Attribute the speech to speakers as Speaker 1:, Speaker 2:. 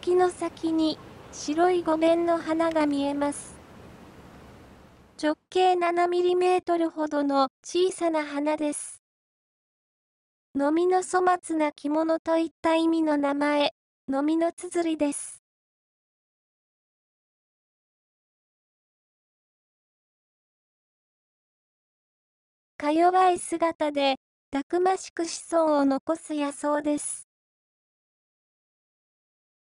Speaker 1: 茎の先に白い5面の花が見えます。直径 7mm ほどの小さな花で
Speaker 2: す。のみの粗末な着物といった意味の名前、のみのつづりです。か弱い姿で、たくましく子孫を残す野草です。